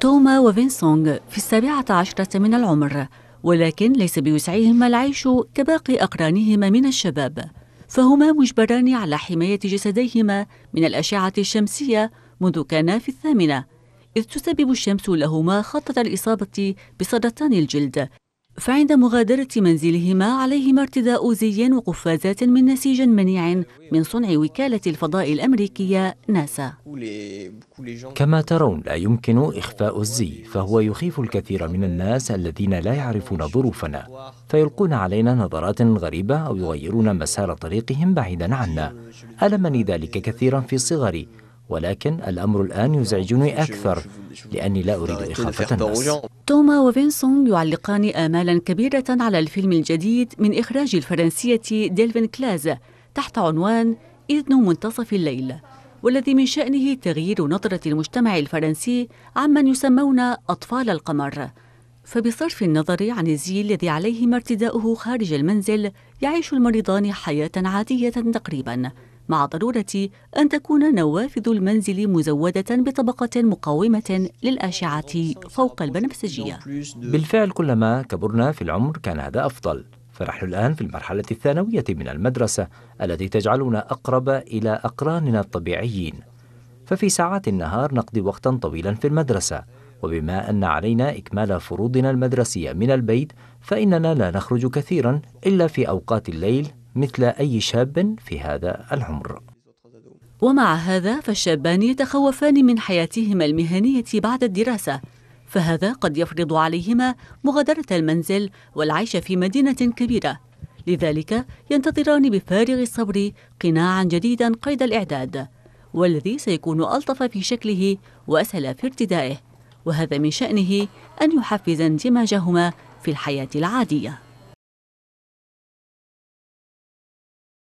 توما وفينسونغ في السابعة عشرة من العمر ولكن ليس بوسعهما العيش كباقي أقرانهما من الشباب فهما مجبران على حماية جسديهما من الأشعة الشمسية منذ كانا في الثامنة إذ تسبب الشمس لهما خطر الإصابة بسرطان الجلد فعند مغادرة منزلهما عليهما ارتداء زي وقفازات من نسيج منيع من صنع وكالة الفضاء الأمريكية ناسا كما ترون لا يمكن إخفاء الزي فهو يخيف الكثير من الناس الذين لا يعرفون ظروفنا فيلقون علينا نظرات غريبة أو يغيرون مسار طريقهم بعيدا عنا ألمني ذلك كثيرا في صغري ولكن الأمر الآن يزعجني أكثر لأني لا أريد إخافة الناس توما وفينسون يعلقان آمالا كبيرة على الفيلم الجديد من إخراج الفرنسية ديلفين كلاز تحت عنوان إذن منتصف الليل والذي من شأنه تغيير نظرة المجتمع الفرنسي عمن يسمون أطفال القمر فبصرف النظر عن الزي الذي عليهم ارتداؤه خارج المنزل يعيش المريضان حياة عادية تقريباً مع ضرورة أن تكون نوافذ المنزل مزودة بطبقة مقاومة للأشعة فوق البنفسجية بالفعل كلما كبرنا في العمر كان هذا أفضل فنحن الآن في المرحلة الثانوية من المدرسة التي تجعلنا أقرب إلى أقراننا الطبيعيين ففي ساعات النهار نقضي وقتا طويلا في المدرسة وبما أن علينا إكمال فروضنا المدرسية من البيت فإننا لا نخرج كثيرا إلا في أوقات الليل مثل أي شاب في هذا العمر ومع هذا فالشابان يتخوفان من حياتهما المهنية بعد الدراسة فهذا قد يفرض عليهما مغادرة المنزل والعيش في مدينة كبيرة لذلك ينتظران بفارغ الصبر قناعا جديدا قيد الإعداد والذي سيكون ألطف في شكله وأسهل في ارتدائه وهذا من شأنه أن يحفز اندماجهما في الحياة العادية